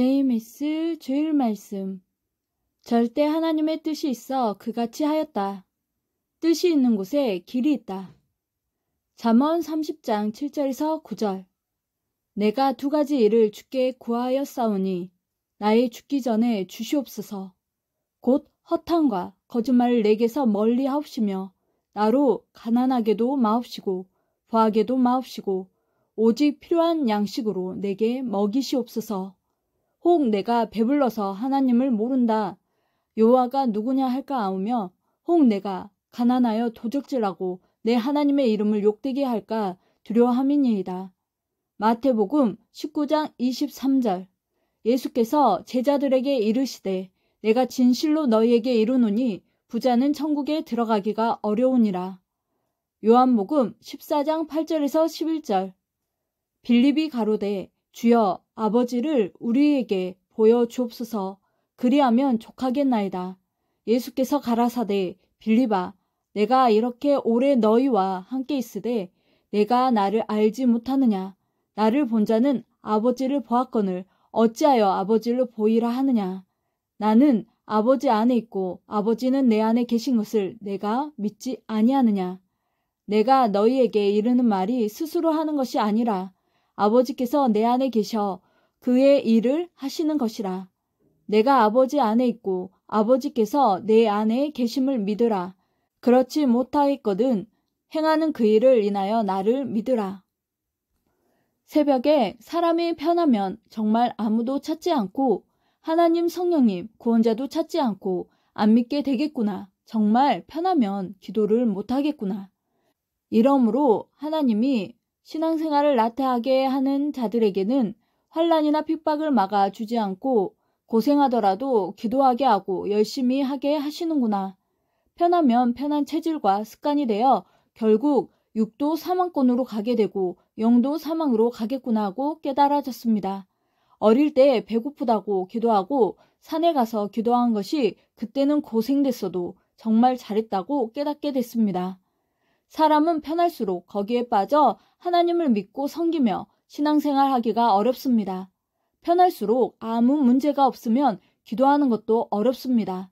제임스 주일 말씀 절대 하나님의 뜻이 있어 그같이 하였다. 뜻이 있는 곳에 길이 있다. 잠언 30장 7절에서 9절 내가 두 가지 일을 주께 구하여 싸우니 나의 죽기 전에 주시옵소서 곧 허탄과 거짓말을 내게서 멀리 하옵시며 나로 가난하게도 마옵시고 부하게도 마옵시고 오직 필요한 양식으로 내게 먹이시옵소서. 혹 내가 배불러서 하나님을 모른다. 여호와가 누구냐 할까 아우며 혹 내가 가난하여 도적질하고 내 하나님의 이름을 욕되게 할까 두려워함이니이다. 마태복음 19장 23절 예수께서 제자들에게 이르시되 내가 진실로 너희에게 이르노니 부자는 천국에 들어가기가 어려우니라. 요한복음 14장 8절에서 11절 빌립이 가로되 주여 아버지를 우리에게 보여 주옵소서 그리하면 족하겠나이다. 예수께서 가라사대 빌리바 내가 이렇게 오래 너희와 함께 있으되 내가 나를 알지 못하느냐 나를 본 자는 아버지를 보았거늘 어찌하여 아버지를 보이라 하느냐 나는 아버지 안에 있고 아버지는 내 안에 계신 것을 내가 믿지 아니하느냐 내가 너희에게 이르는 말이 스스로 하는 것이 아니라 아버지께서 내 안에 계셔 그의 일을 하시는 것이라. 내가 아버지 안에 있고 아버지께서 내 안에 계심을 믿으라. 그렇지 못하였거든 행하는 그 일을 인하여 나를 믿으라. 새벽에 사람이 편하면 정말 아무도 찾지 않고 하나님 성령님 구원자도 찾지 않고 안 믿게 되겠구나. 정말 편하면 기도를 못하겠구나. 이러므로 하나님이 신앙생활을 나태하게 하는 자들에게는 환란이나 핍박을 막아주지 않고 고생하더라도 기도하게 하고 열심히 하게 하시는구나. 편하면 편한 체질과 습관이 되어 결국 육도 사망권으로 가게 되고 영도 사망으로 가겠구나 하고 깨달아졌습니다. 어릴 때 배고프다고 기도하고 산에 가서 기도한 것이 그때는 고생됐어도 정말 잘했다고 깨닫게 됐습니다. 사람은 편할수록 거기에 빠져 하나님을 믿고 섬기며 신앙생활 하기가 어렵습니다. 편할수록 아무 문제가 없으면 기도하는 것도 어렵습니다.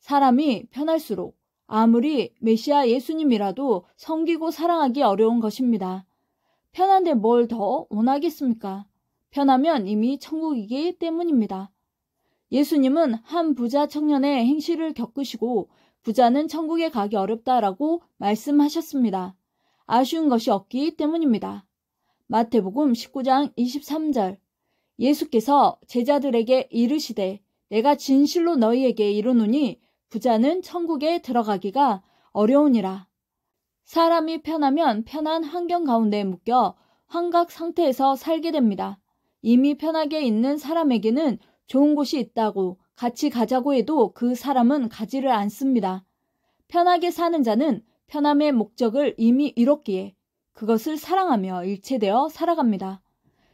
사람이 편할수록 아무리 메시아 예수님이라도 섬기고 사랑하기 어려운 것입니다. 편한데 뭘 더 원하겠습니까? 편하면 이미 천국이기 때문입니다. 예수님은 한 부자 청년의 행실을 겪으시고 부자는 천국에 가기 어렵다라고 말씀하셨습니다. 아쉬운 것이 없기 때문입니다. 마태복음 19장 23절 예수께서 제자들에게 이르시되 내가 진실로 너희에게 이르노니 부자는 천국에 들어가기가 어려우니라. 사람이 편하면 편한 환경 가운데 묶여 환각 상태에서 살게 됩니다. 이미 편하게 있는 사람에게는 좋은 곳이 있다고 같이 가자고 해도 그 사람은 가지를 않습니다. 편하게 사는 자는 편함의 목적을 이미 이뤘기에 그것을 사랑하며 일체되어 살아갑니다.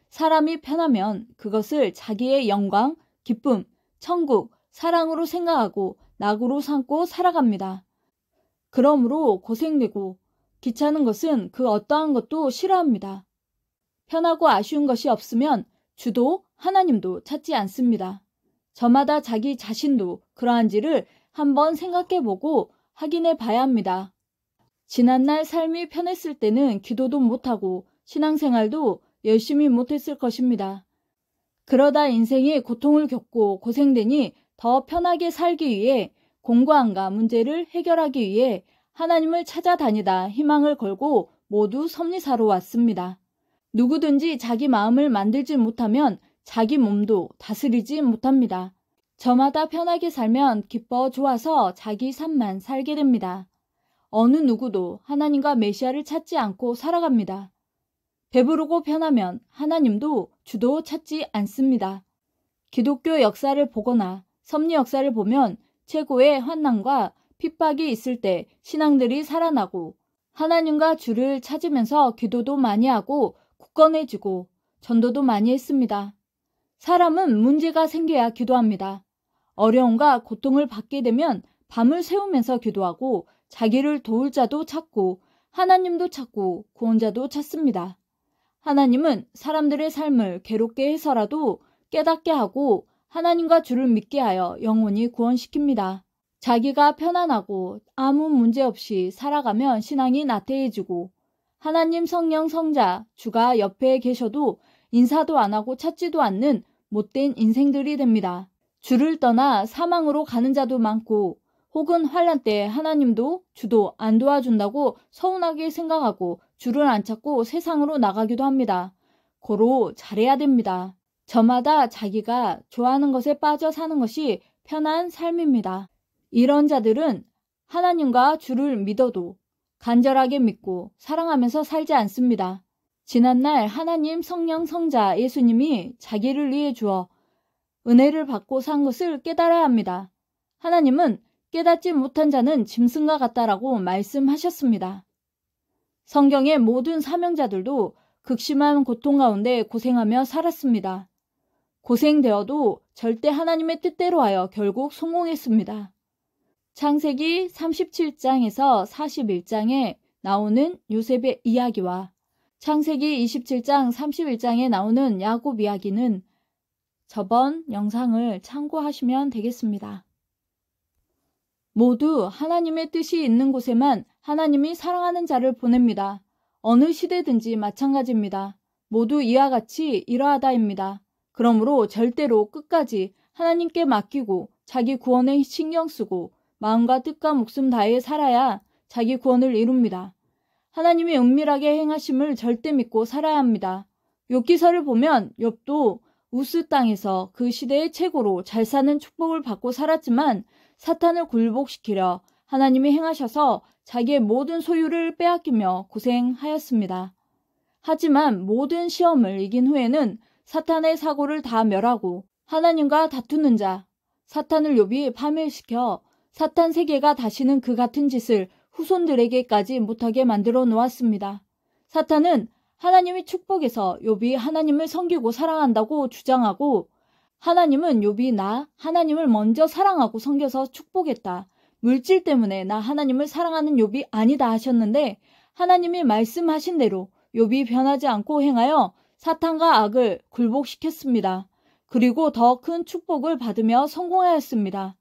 사람이 편하면 그것을 자기의 영광, 기쁨, 천국, 사랑으로 생각하고 낙으로 삼고 살아갑니다. 그러므로 고생되고 귀찮은 것은 그 어떠한 것도 싫어합니다. 편하고 아쉬운 것이 없으면 주도 하나님도 찾지 않습니다. 저마다 자기 자신도 그러한지를 한번 생각해보고 확인해 봐야 합니다. 지난날 삶이 편했을 때는 기도도 못하고 신앙생활도 열심히 못했을 것입니다. 그러다 인생이 고통을 겪고 고생되니 더 편하게 살기 위해 공과함과 문제를 해결하기 위해 하나님을 찾아다니다 희망을 걸고 모두 섭리사로 왔습니다. 누구든지 자기 마음을 만들지 못하면 자기 몸도 다스리지 못합니다. 저마다 편하게 살면 기뻐 좋아서 자기 삶만 살게 됩니다. 어느 누구도 하나님과 메시아를 찾지 않고 살아갑니다. 배부르고 편하면 하나님도 주도 찾지 않습니다. 기독교 역사를 보거나 섭리 역사를 보면 최고의 환난과 핍박이 있을 때 신앙들이 살아나고 하나님과 주를 찾으면서 기도도 많이 하고 굳건해지고 전도도 많이 했습니다. 사람은 문제가 생겨야 기도합니다. 어려움과 고통을 받게 되면 밤을 새우면서 기도하고 자기를 도울 자도 찾고 하나님도 찾고 구원자도 찾습니다. 하나님은 사람들의 삶을 괴롭게 해서라도 깨닫게 하고 하나님과 주를 믿게 하여 영혼이 구원시킵니다. 자기가 편안하고 아무 문제 없이 살아가면 신앙이 나태해지고 하나님 성령 성자 주가 옆에 계셔도 인사도 안 하고 찾지도 않는 못된 인생들이 됩니다. 주를 떠나 사망으로 가는 자도 많고 혹은 환란 때 하나님도 주도 안 도와준다고 서운하게 생각하고 주를 안 찾고 세상으로 나가기도 합니다. 고로 잘해야 됩니다. 저마다 자기가 좋아하는 것에 빠져 사는 것이 편한 삶입니다. 이런 자들은 하나님과 주를 믿어도 간절하게 믿고 사랑하면서 살지 않습니다. 지난날 하나님 성령 성자 예수님이 자기를 위해 주어 은혜를 받고 산 것을 깨달아야 합니다. 하나님은 깨닫지 못한 자는 짐승과 같다라고 말씀하셨습니다. 성경의 모든 사명자들도 극심한 고통 가운데 고생하며 살았습니다. 고생되어도 절대 하나님의 뜻대로 하여 결국 성공했습니다. 창세기 37장에서 41장에 나오는 요셉의 이야기와 창세기 27장 31장에 나오는 야곱 이야기는 저번 영상을 참고하시면 되겠습니다. 모두 하나님의 뜻이 있는 곳에만 하나님이 사랑하는 자를 보냅니다. 어느 시대든지 마찬가지입니다. 모두 이와 같이 이러하다입니다. 그러므로 절대로 끝까지 하나님께 맡기고 자기 구원에 신경 쓰고 마음과 뜻과 목숨 다해 살아야 자기 구원을 이룹니다. 하나님이 은밀하게 행하심을 절대 믿고 살아야 합니다. 욥기서를 보면 욥도 우스 땅에서 그 시대의 최고로 잘 사는 축복을 받고 살았지만 사탄을 굴복시키려 하나님이 행하셔서 자기의 모든 소유를 빼앗기며 고생하였습니다. 하지만 모든 시험을 이긴 후에는 사탄의 사고를 다 멸하고 하나님과 다투는 자, 사탄을 욥이 파멸시켜 사탄 세계가 다시는 그 같은 짓을 후손들에게까지 못하게 만들어 놓았습니다. 사탄은 하나님이 축복에서 욥이 하나님을 섬기고 사랑한다고 주장하고 하나님은 욥이 나 하나님을 먼저 사랑하고 섬겨서 축복했다. 물질 때문에 나 하나님을 사랑하는 욥이 아니다 하셨는데 하나님이 말씀하신 대로 욥이 변하지 않고 행하여 사탄과 악을 굴복시켰습니다. 그리고 더 큰 축복을 받으며 성공하였습니다.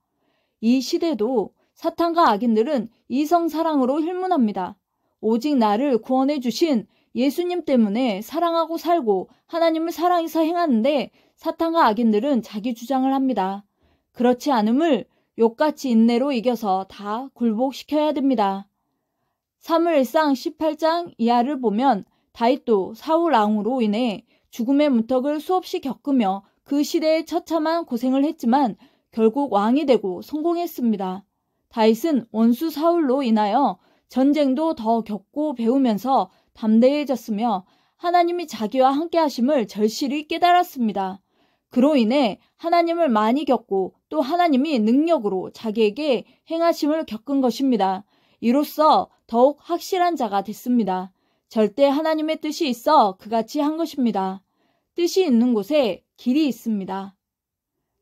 이 시대도 사탄과 악인들은 이성 사랑으로 힐문합니다. 오직 나를 구원해 주신 예수님 때문에 사랑하고 살고 하나님을 사랑해서 행하는데 사탄과 악인들은 자기 주장을 합니다. 그렇지 않음을 욕같이 인내로 이겨서 다 굴복시켜야 됩니다. 사무엘상 18장 이하를 보면 다윗도 사울 왕으로 인해 죽음의 문턱을 수없이 겪으며 그 시대에 처참한 고생을 했지만 결국 왕이 되고 성공했습니다. 다윗은 원수 사울로 인하여 전쟁도 더 겪고 배우면서 담대해졌으며 하나님이 자기와 함께 하심을 절실히 깨달았습니다. 그로 인해 하나님을 많이 겪고 또 하나님이 능력으로 자기에게 행하심을 겪은 것입니다. 이로써 더욱 확실한 자가 됐습니다. 절대 하나님의 뜻이 있어 그같이 한 것입니다. 뜻이 있는 곳에 길이 있습니다.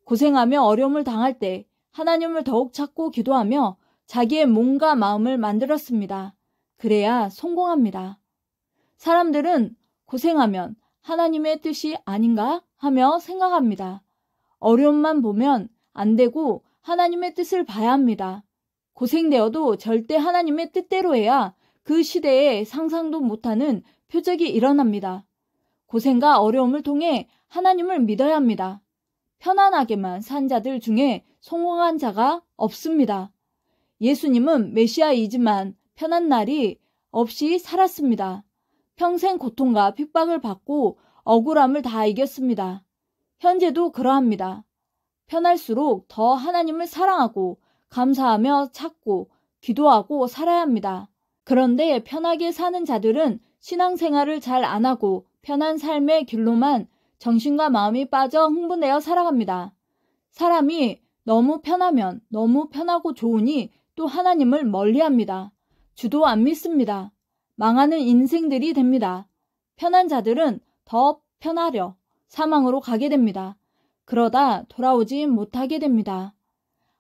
고생하며 어려움을 당할 때 하나님을 더욱 찾고 기도하며 자기의 몸과 마음을 만들었습니다. 그래야 성공합니다. 사람들은 고생하면 하나님의 뜻이 아닌가 하며 생각합니다. 어려움만 보면 안 되고 하나님의 뜻을 봐야 합니다. 고생되어도 절대 하나님의 뜻대로 해야 그 시대에 상상도 못하는 표적이 일어납니다. 고생과 어려움을 통해 하나님을 믿어야 합니다. 편안하게만 산 자들 중에 성공한 자가 없습니다. 예수님은 메시아이지만 편한 날이 없이 살았습니다. 평생 고통과 핍박을 받고 억울함을 다 이겼습니다. 현재도 그러합니다. 편할수록 더 하나님을 사랑하고 감사하며 찾고 기도하고 살아야 합니다. 그런데 편하게 사는 자들은 신앙생활을 잘 안 하고 편한 삶의 길로만 정신과 마음이 빠져 흥분되어 살아갑니다. 사람이 너무 편하면 너무 편하고 좋으니 또 하나님을 멀리합니다. 주도 안 믿습니다. 망하는 인생들이 됩니다. 편한 자들은 더 편하려 사망으로 가게 됩니다. 그러다 돌아오지 못하게 됩니다.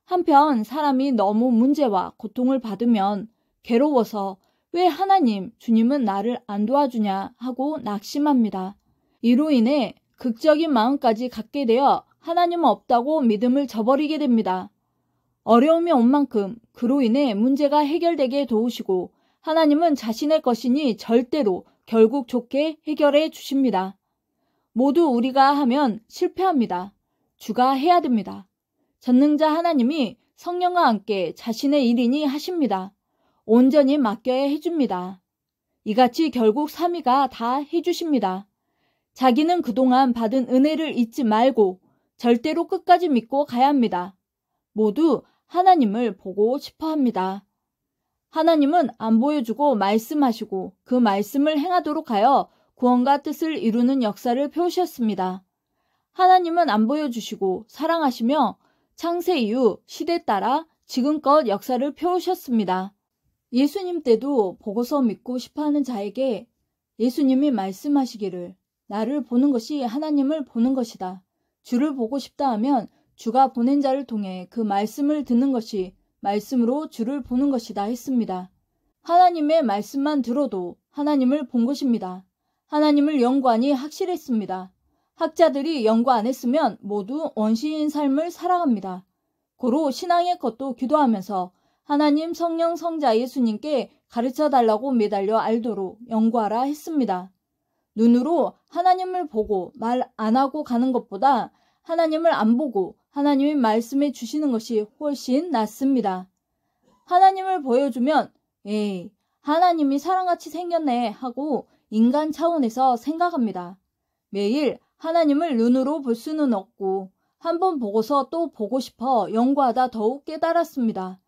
한편 사람이 너무 문제와 고통을 받으면 괴로워서 왜 하나님, 주님은 나를 안 도와주냐 하고 낙심합니다. 이로 인해 극적인 마음까지 갖게 되어 하나님은 없다고 믿음을 저버리게 됩니다. 어려움이 온 만큼 그로 인해 문제가 해결되게 도우시고 하나님은 자신의 것이니 절대로 결국 좋게 해결해 주십니다. 모두 우리가 하면 실패합니다. 주가 해야 됩니다. 전능자 하나님이 성령과 함께 자신의 일이니 하십니다. 온전히 맡겨야 해줍니다. 이같이 결국 삼위가 다 해주십니다. 자기는 그동안 받은 은혜를 잊지 말고 절대로 끝까지 믿고 가야 합니다. 모두 하나님을 보고 싶어 합니다. 하나님은 안 보여주고 말씀하시고 그 말씀을 행하도록 하여 구원과 뜻을 이루는 역사를 표우셨습니다 하나님은 안 보여주시고 사랑하시며 창세 이후 시대 따라 지금껏 역사를 표우셨습니다 예수님 때도 보고서 믿고 싶어하는 자에게 예수님이 말씀하시기를 나를 보는 것이 하나님을 보는 것이다. 주를 보고 싶다 하면 주가 보낸 자를 통해 그 말씀을 듣는 것이 말씀으로 주를 보는 것이다 했습니다. 하나님의 말씀만 들어도 하나님을 본 것입니다. 하나님을 연구하니 확실했습니다. 학자들이 연구 안 했으면 모두 원시인 삶을 살아갑니다. 고로 신앙의 것도 기도하면서 하나님 성령 성자 예수님께 가르쳐 달라고 매달려 알도록 연구하라 했습니다. 눈으로 하나님을 보고 말 안 하고 가는 것보다 하나님을 안 보고 하나님이 말씀해 주시는 것이 훨씬 낫습니다. 하나님을 보여주면 에이 하나님이 사랑같이 생겼네 하고 인간 차원에서 생각합니다. 매일 하나님을 눈으로 볼 수는 없고 한 번 보고서 또 보고 싶어 연구하다 더욱 깨달았습니다.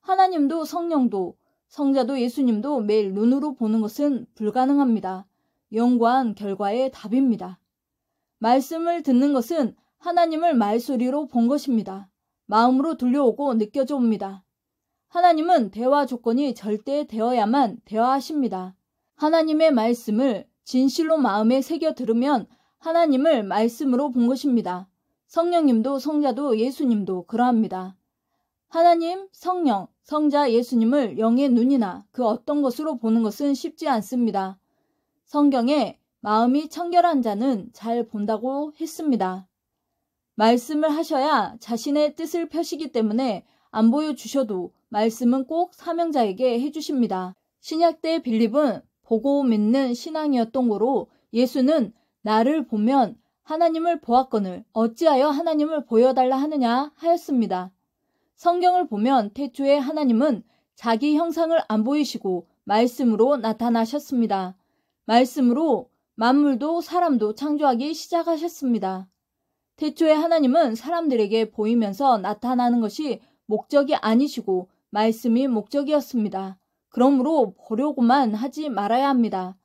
하나님도 성령도 성자도 예수님도 매일 눈으로 보는 것은 불가능합니다. 연구한 결과의 답입니다. 말씀을 듣는 것은 하나님을 말소리로 본 것입니다. 마음으로 들려오고 느껴져 옵니다. 하나님은 대화 조건이 절대 되어야만 대화하십니다. 하나님의 말씀을 진실로 마음에 새겨 들으면 하나님을 말씀으로 본 것입니다. 성령님도 성자도 예수님도 그러합니다. 하나님, 성령, 성자 예수님을 영의 눈이나 그 어떤 것으로 보는 것은 쉽지 않습니다. 성경에 마음이 청결한 자는 잘 본다고 했습니다. 말씀을 하셔야 자신의 뜻을 펴시기 때문에 안 보여주셔도 말씀은 꼭 사명자에게 해주십니다. 신약때 빌립은 보고 믿는 신앙이었던 거로 예수는 나를 보면 하나님을 보았거늘 어찌하여 하나님을 보여달라 하느냐 하였습니다. 성경을 보면 태초에 하나님은 자기 형상을 안 보이시고 말씀으로 나타나셨습니다. 말씀으로 만물도 사람도 창조하기 시작하셨습니다. 태초에 하나님은 사람들에게 보이면서 나타나는 것이 목적이 아니시고 말씀이 목적이었습니다. 그러므로 보려고만 하지 말아야 합니다.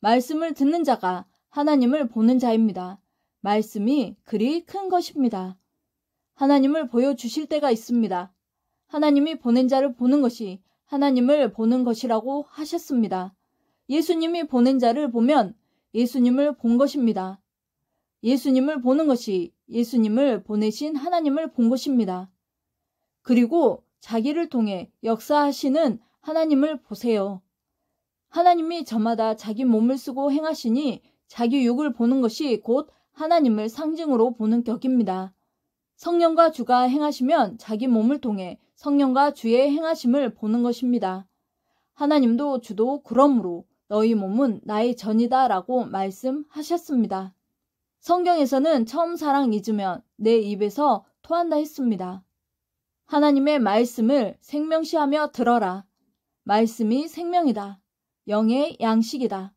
말씀을 듣는 자가 하나님을 보는 자입니다. 말씀이 그리 큰 것입니다. 하나님을 보여주실 때가 있습니다. 하나님이 보낸 자를 보는 것이 하나님을 보는 것이라고 하셨습니다. 예수님이 보낸 자를 보면 예수님을 본 것입니다. 예수님을 보는 것이 예수님을 보내신 하나님을 본 것입니다. 그리고 자기를 통해 역사하시는 하나님을 보세요. 하나님이 저마다 자기 몸을 쓰고 행하시니 자기 육을 보는 것이 곧 하나님을 상징으로 보는 격입니다. 성령과 주가 행하시면 자기 몸을 통해 성령과 주의 행하심을 보는 것입니다. 하나님도 주도 그러므로 너희 몸은 나의 전이다 라고 말씀하셨습니다. 성경에서는 처음 사랑 잊으면 내 입에서 토한다 했습니다. 하나님의 말씀을 생명시하며 들어라. 말씀이 생명이다. 영의 양식이다.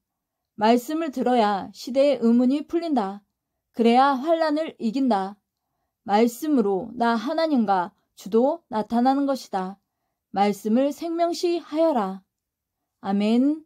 말씀을 들어야 시대의 의문이 풀린다. 그래야 환란을 이긴다. 말씀으로 나 하나님과 주도 나타나는 것이다. 말씀을 생명시 하여라. 아멘.